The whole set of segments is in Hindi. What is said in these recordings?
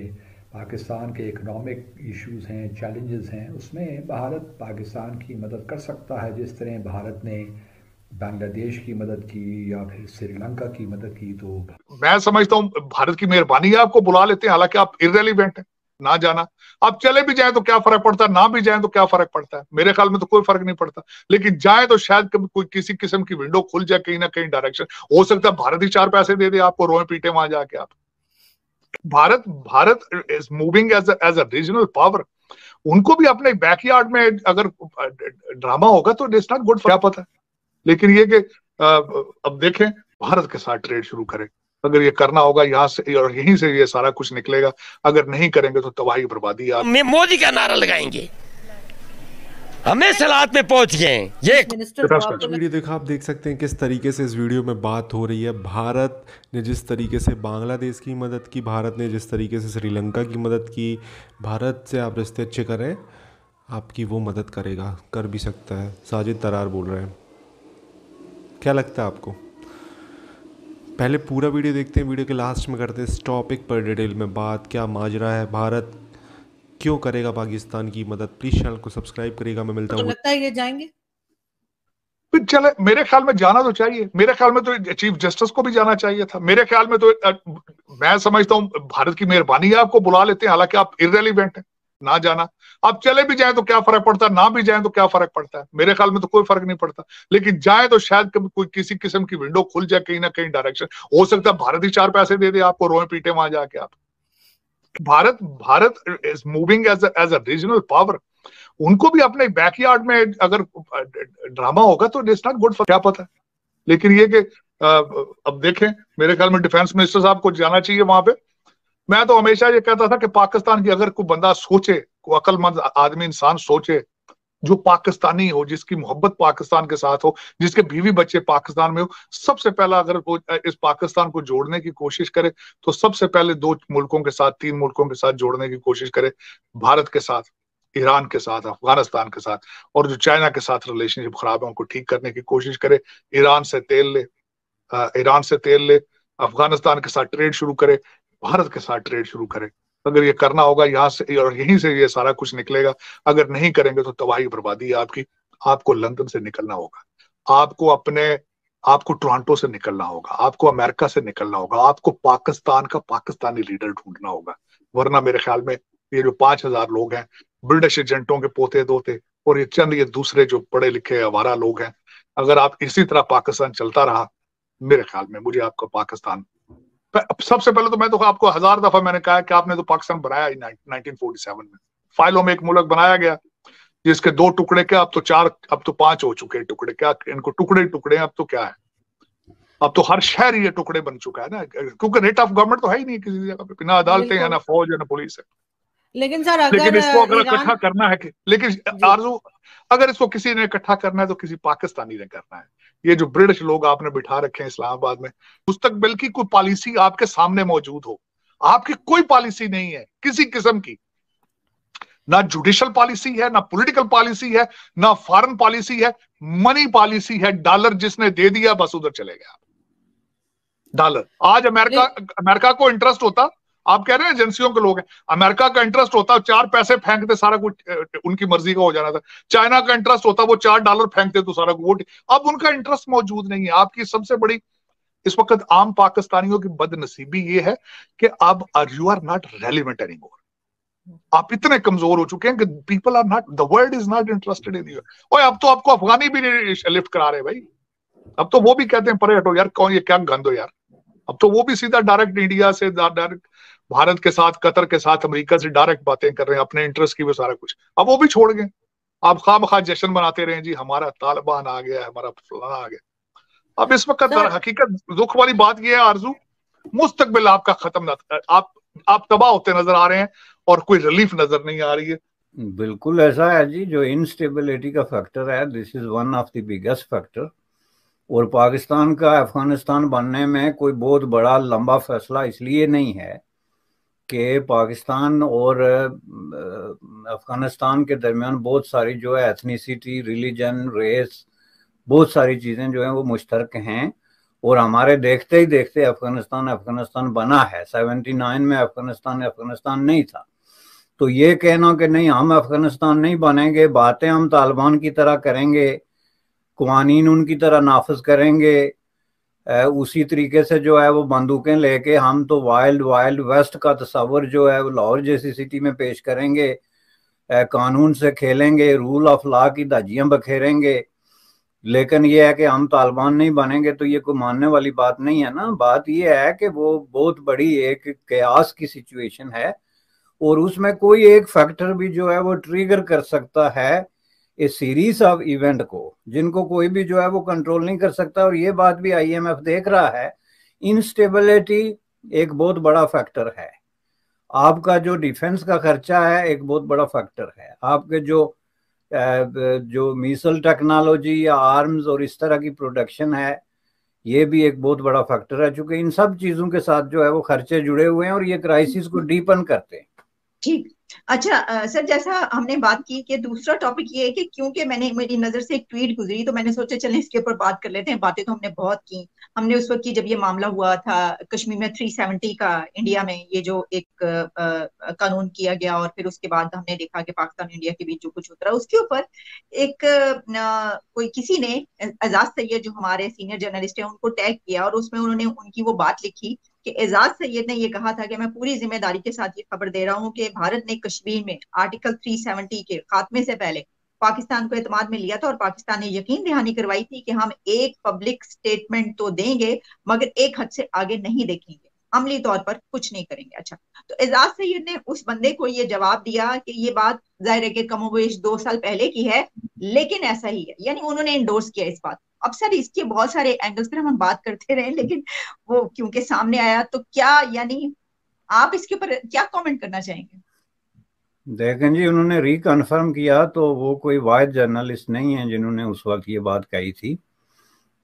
पाकिस्तान के इकनॉमिक इश्यूज हैं चैलेंजेस हैं उसमें भारत पाकिस्तान की मदद कर सकता है जिस तरह भारत ने बांग्लादेश की मदद की या फिर श्रीलंका की मदद की तो मैं समझता हूँ भारत की मेहरबानी है आपको बुला लेते हैं हालांकि आप इरेलीवेंट हैं ना जाना आप चले भी जाए तो क्या फर्क पड़ता है ना भी जाए तो क्या फर्क पड़ता है मेरे ख्याल में तो कोई फर्क नहीं पड़ता लेकिन जाए तो शायद कोई किसी किस्म की विंडो खुल जाए कहीं ना कहीं डायरेक्शन हो सकता है भारत ही चार पैसे दे दे आपको रोए पीटे वहां जाके आप Bharat Bharat is moving as as a regional power उनको भी अपने बैकयार्ड में अगर ड्रामा होगा तो इट्स नॉट गुड क्या पता लेकिन ये कि अब देखें भारत के साथ ट्रेड शुरू करें अगर ये करना होगा यहाँ से और यहीं से ये सारा कुछ निकलेगा अगर नहीं करेंगे तो तबाही बर्बादी मोदी का नारा लगाएंगे हमें सलाद में पहुंच गए ये वीडियो देखो आप देख सकते हैं किस तरीके से इस वीडियो में बात हो रही है भारत ने जिस तरीके से बांग्लादेश की मदद की भारत ने जिस तरीके से श्रीलंका की मदद की भारत से आप रिश्ते अच्छे करें आपकी वो मदद करेगा कर भी सकता है साजिद तरार बोल रहे हैं क्या लगता है आपको पहले पूरा वीडियो देखते हैं वीडियो के लास्ट में करते हैं इस टॉपिक पर डिटेल में बात क्या माजरा है भारत क्यों करेगा पाकिस्तान की मदद प्लीज चैनल को सब्सक्राइब करेगा मैं मिलता तो हूँ तो लगता है ये जाएंगे चले मेरे ख्याल में जाना तो चाहिए मेरे ख्याल में तो चीफ जस्टिस को भी जाना चाहिए था मेरे ख्याल में तो मैं समझता हूँ भारत की मेहरबानी है आपको बुला लेते हैं हालांकि आप इरेलीवेंट है ना जाना आप चले भी जाए तो क्या फर्क पड़ता है ना भी जाए तो क्या फर्क पड़ता है मेरे ख्याल में तो कोई फर्क नहीं पड़ता लेकिन जाए तो शायद कोई किसी किस्म की विंडो खुल जाए कहीं ना कहीं डायरेक्शन हो सकता है भारत ही चार पैसे दे दे आपको रोए पीटे वहां जाके आप Bharat Bharat is moving as as a regional power उनको भी अपने बैकयार्ड में अगर ड्रामा होगा तो इट्स नॉट गुड फॉर क्या पता लेकिन ये कि अब देखें मेरे ख्याल में डिफेंस मिनिस्टर साहब को जाना चाहिए वहां पे मैं तो हमेशा ये कहता था कि पाकिस्तान की अगर कोई बंदा सोचे कोई अकलमंद आदमी इंसान सोचे जो पाकिस्तानी हो जिसकी मोहब्बत पाकिस्तान के साथ हो जिसके बीवी बच्चे पाकिस्तान में हो सबसे पहला अगर वो इस पाकिस्तान को जोड़ने की कोशिश करे तो सबसे पहले दो मुल्कों के साथ तीन मुल्कों के साथ जोड़ने की कोशिश करे भारत के साथ ईरान के साथ अफगानिस्तान के साथ और जो चाइना के साथ रिलेशनशिप खराब है उनको ठीक करने की कोशिश करे ईरान से तेल ले ईरान से तेल ले अफगानिस्तान के साथ ट्रेड शुरू करे भारत के साथ ट्रेड शुरू करे अगर ये करना होगा यहाँ से और यहीं से ये सारा कुछ निकलेगा अगर नहीं करेंगे तो तबाही बर्बादी है आपकी आपको लंदन से निकलना होगा आपको अपने आपको टोरंटो से निकलना होगा आपको अमेरिका से निकलना होगा आपको पाकिस्तान का पाकिस्तानी लीडर ढूंढना होगा वरना मेरे ख्याल में ये जो पांच हजार लोग हैं ब्रिटिश एजेंटों के पोते दोते और ये चंद ये दूसरे जो पढ़े लिखे आवारा लोग हैं अगर आप इसी तरह पाकिस्तान चलता रहा मेरे ख्याल में मुझे आपका पाकिस्तान सबसे पहले तो मैं तो आपको हजार दफा मैंने कहा कि आपने तो पाकिस्तान बनाया ही 1947 में फाइलों में एक मुल्क बनाया गया जिसके दो टुकड़े के अब तो चार अब तो पांच हो चुके हैं टुकड़े क्या इनको टुकड़े टुकड़े अब तो क्या है अब तो हर शहर ये टुकड़े बन चुका है ना क्योंकि रेट ऑफ गवर्नमेंट तो है ही नहीं किसी जगह पे ना अदालतें है ना फौज है ना पुलिस है लेकिन सर अगर लेकिन इसको अगर इकट्ठा करना है कि, लेकिन आरजू अगर इसको किसी ने इकट्ठा करना है तो किसी पाकिस्तानी ने करना है ये जो ब्रिटिश लोग आपने बिठा रखे हैं इस्लामाबाद में मुस्तकबिल की कोई पॉलिसी आपके सामने मौजूद हो आपकी कोई पॉलिसी नहीं है किसी किस्म की ना जुडिशल पॉलिसी है ना पॉलिटिकल पॉलिसी है ना फॉरेन पॉलिसी है मनी पॉलिसी है डॉलर जिसने दे दिया बस उधर चले गया डॉलर आज अमेरिका अमेरिका को इंटरेस्ट होता आप कह रहे हैं एजेंसियों के लोग हैं अमेरिका का इंटरेस्ट होता चार पैसे फेंकते सारा कुछ उनकी मर्जी का हो जाना था चाइना का इंटरेस्ट होता वो चार डॉलर फेंकते तो सारा वोट अब उनका इंटरेस्ट मौजूद नहीं है आपकी सबसे बड़ी इस वक्त आम पाकिस्तानियों की बदनसीबी ये है कि अब you are not relevant any more आप इतने कमजोर हो चुके हैं कि people are not the world is not interested in you और अब तो आपको अफगानी भी नहीं लिफ्ट करा रहे भाई अब तो वो भी कहते हैं परे हटो यार कौन ये क्या गंद हो यार अब तो वो भी सीधा डायरेक्ट इंडिया से डायरेक्ट भारत के साथ कतर के साथ अमेरिका से डायरेक्ट बातें कर रहे हैं अपने इंटरेस्ट की वो सारा कुछ अब वो भी छोड़ गए आप खाम खा जश्न मनाते रहे जी हमारा तालिबान आ गया हमारा फलाना आ गया अब इस वक्त हकीकत दुख वाली बात यह है आरजू मुस्तकबिल आपका खत्म ना आप आप तबाह होते नजर आ रहे हैं और कोई रिलीफ नजर नहीं आ रही है बिल्कुल ऐसा है जी जो इनस्टेबिलिटी का फैक्टर है this is one of the biggest factor और पाकिस्तान का अफगानिस्तान बनने में कोई बहुत बड़ा लंबा फैसला इसलिए नहीं है कि पाकिस्तान और अफगानिस्तान के दरमियान बहुत सारी जो है एथनीसिटी रिलीजन रेस बहुत सारी चीज़ें जो हैं वो मुश्तरक हैं और हमारे देखते ही देखते अफगानिस्तान अफगानिस्तान बना है सेवेंटी नाइन में अफगानिस्तान अफगानिस्तान नहीं था तो ये कहना कि नहीं हम अफगानिस्तान नहीं बनेंगे बातें हम तालिबान की तरह करेंगे कवानीन उनकी तरह नाफज करेंगे उसी तरीके से जो है वो बंदूकें लेके हम तो वाइल्ड वाइल्ड वेस्ट का तस्वर जो है वो लाहौर जैसी सिटी में पेश करेंगे कानून से खेलेंगे रूल ऑफ लॉ की धाजियाँ बखेरेंगे लेकिन ये है कि हम तालिबान नहीं बनेंगे तो ये कोई मानने वाली बात नहीं है ना बात ये है कि वो बहुत बड़ी एक क्यास की सिचुएशन है और उसमें कोई एक फैक्टर भी जो है वो ट्रिगर कर सकता है इस सीरीज ऑफ इवेंट को जिनको कोई भी जो है वो कंट्रोल नहीं कर सकता और ये बात भी आईएमएफ देख रहा है इनस्टेबिलिटी एक बहुत बड़ा फैक्टर है आपका जो डिफेंस का खर्चा है एक बहुत बड़ा फैक्टर है आपके जो जो मिसल टेक्नोलॉजी या आर्म्स और इस तरह की प्रोडक्शन है ये भी एक बहुत बड़ा फैक्टर है चूंकि इन सब चीजों के साथ जो है वो खर्चे जुड़े हुए हैं और ये क्राइसिस को डीपन करते हैं ठीक अच्छा सर जैसा हमने बात की कि दूसरा टॉपिक ये है कि क्योंकि मैंने मेरी नजर से एक ट्वीट गुजरी तो मैंने सोचा चलें इसके ऊपर बात कर लेते हैं बातें तो हमने बहुत की हमने उस वक्त की जब ये मामला हुआ था कश्मीर में 370 का इंडिया में ये जो एक आ, कानून किया गया और फिर उसके बाद हमने देखा कि पाकिस्तान इंडिया के बीच जो कुछ उतरा उसके ऊपर एक आ, कोई किसी ने एजाज सैयद जो हमारे सीनियर जर्नलिस्ट है उनको टैग किया और उसमें उन्होंने उनकी वो बात लिखी कि एजाज सैयद ने यह कहा था कि मैं पूरी जिम्मेदारी के साथ ये खबर दे रहा हूँ कि भारत ने कश्मीर में आर्टिकल 370 के खात्मे से पहले पाकिस्तान को एतमाद में लिया था और पाकिस्तान ने यकीन दहानी करवाई थी कि हम एक पब्लिक स्टेटमेंट तो देंगे मगर एक हद से आगे नहीं देखेंगे अमली तौर पर कुछ नहीं करेंगे अच्छा तो एजाज सैयद ने उस बंदे को ये जवाब दिया कि ये बात जाहिर है कि कमोवेश दो साल पहले की है लेकिन ऐसा ही है यानी उन्होंने इंडोर्स किया इस बात अब सर इसके बहुत सारे एंगल्स पर हम बात करते रहे लेकिन वो क्योंकि सामने आया तो क्या यानी आप इसके ऊपर क्या कमेंट करना चाहेंगे देखें जी उन्होंने रिकन्फर्म किया तो वो कोई वायद जर्नलिस्ट नहीं है जिन्होंने उस वक्त ये बात कही थी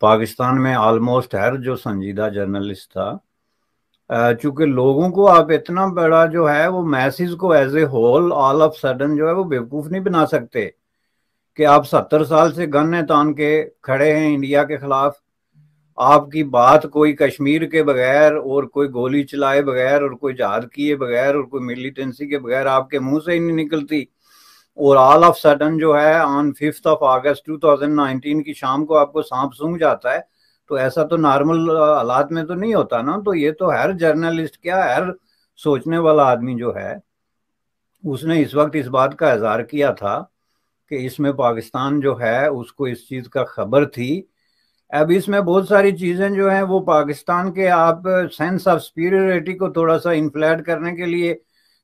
पाकिस्तान में ऑलमोस्ट हर जो संजीदा जर्नलिस्ट था चूंकि लोगों को आप इतना बड़ा जो है वो मैसेज को as a whole all of sudden जो है वो बेवकूफ़ नहीं बना सकते कि आप सत्तर साल से गन्ने तान के खड़े हैं इंडिया के खिलाफ आपकी बात कोई कश्मीर के बगैर और कोई गोली चलाए बगैर और कोई जहाद किए बगैर और कोई मिलिटेंसी के बगैर आपके मुंह से ही नहीं निकलती और ऑल ऑफ सडन जो है ऑन फिफ्थ ऑफ अगस्त 2019 की शाम को आपको सांप सूंघ जाता है तो ऐसा तो नॉर्मल हालात में तो नहीं होता ना तो ये तो हर जर्नलिस्ट क्या हर सोचने वाला आदमी जो है उसने इस वक्त इस बात का इजहार किया था कि इसमें पाकिस्तान जो है उसको इस चीज का खबर थी अब इसमें बहुत सारी चीजें जो हैं वो पाकिस्तान के आप सेंस ऑफ स्पीरियरिटी को थोड़ा सा इन्फ्लैट करने के लिए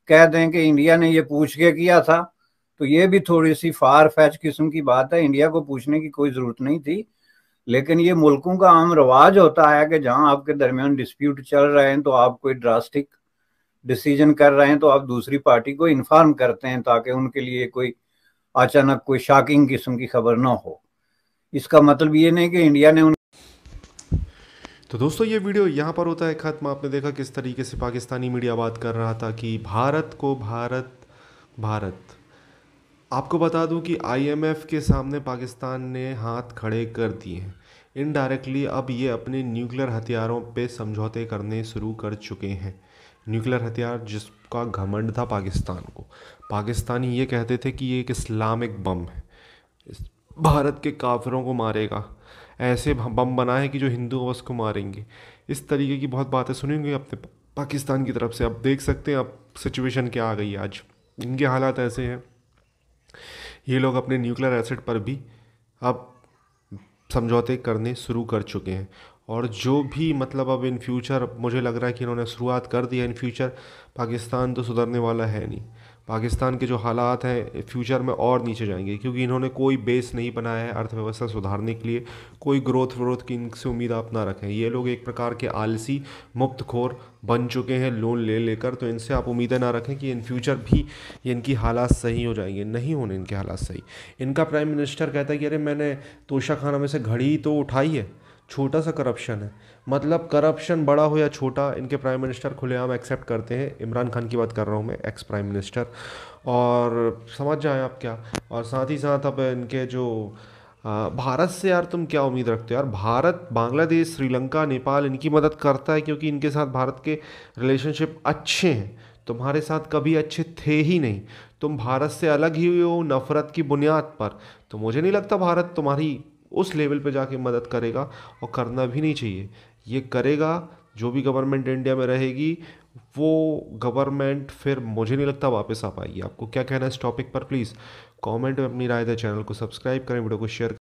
कह दें कि इंडिया ने ये पूछ के किया था तो ये भी थोड़ी सी फार फैच किस्म की बात है इंडिया को पूछने की कोई जरूरत नहीं थी लेकिन ये मुल्कों का आम रिवाज होता है कि जहां आपके दरमियान डिस्प्यूट चल रहे हैं तो आप कोई ड्रास्टिक डिसीजन कर रहे हैं तो आप दूसरी पार्टी को इन्फॉर्म करते हैं ताकि उनके लिए कोई अचानक कोई शॉकिंग किस्म की खबर ना हो इसका मतलब ये नहीं कि इंडिया ने उन तो दोस्तों ये वीडियो यहाँ पर होता है ख़त्म आपने देखा किस तरीके से पाकिस्तानी मीडिया बात कर रहा था कि भारत को भारत भारत आपको बता दूं कि आईएमएफ के सामने पाकिस्तान ने हाथ खड़े कर दिए हैं इनडायरेक्टली अब ये अपने न्यूक्लियर हथियारों पे समझौते करने शुरू कर चुके हैं न्यूक्लियर हथियार जिसका घमंड था पाकिस्तान को पाकिस्तानी ये कहते थे कि ये एक इस्लामिक बम है भारत के काफिरों को मारेगा ऐसे बम बना है कि जो हिंदू उसको मारेंगे इस तरीके की बहुत बातें सुनेंगे अपने पाकिस्तान की तरफ से अब देख सकते हैं अब सिचुएशन क्या आ गई आज इनके हालात ऐसे हैं ये लोग अपने न्यूक्लियर एसिड पर भी अब समझौते करने शुरू कर चुके हैं और जो भी मतलब अब इन फ्यूचर मुझे लग रहा है कि इन्होंने शुरुआत कर दी है इन फ्यूचर पाकिस्तान तो सुधरने वाला है नहीं पाकिस्तान के जो हालात हैं फ्यूचर में और नीचे जाएंगे क्योंकि इन्होंने कोई बेस नहीं बनाया है अर्थव्यवस्था सुधारने के लिए कोई ग्रोथ व्रोथ की इनसे उम्मीद आप ना रखें ये लोग एक प्रकार के आलसी मुफ्तखोर बन चुके हैं लोन ले लेकर तो इनसे आप उम्मीदें ना रखें कि इन फ्यूचर भी इनकी हालात सही हो जाएंगे नहीं होने इनके हालात सही इनका प्राइम मिनिस्टर कहता है कि अरे मैंने तोशा खाना में से घड़ी तो उठाई है छोटा सा करप्शन है मतलब करप्शन बड़ा हो या छोटा इनके प्राइम मिनिस्टर खुलेआम एक्सेप्ट करते हैं इमरान खान की बात कर रहा हूँ मैं एक्स प्राइम मिनिस्टर और समझ जाएँ आप क्या और साथ ही साथ अब इनके जो भारत से यार तुम क्या उम्मीद रखते हो यार भारत बांग्लादेश श्रीलंका नेपाल इनकी मदद करता है क्योंकि इनके साथ भारत के रिलेशनशिप अच्छे हैं तुम्हारे साथ कभी अच्छे थे ही नहीं तुम भारत से अलग ही हुए हो नफ़रत की बुनियाद पर तो मुझे नहीं लगता भारत तुम्हारी उस लेवल पे जाके मदद करेगा और करना भी नहीं चाहिए ये करेगा जो भी गवर्नमेंट इंडिया में रहेगी वो गवर्नमेंट फिर मुझे नहीं लगता वापस आ पाएगी आपको क्या कहना है इस टॉपिक पर प्लीज़ कमेंट में अपनी राय दें चैनल को सब्सक्राइब करें वीडियो को शेयर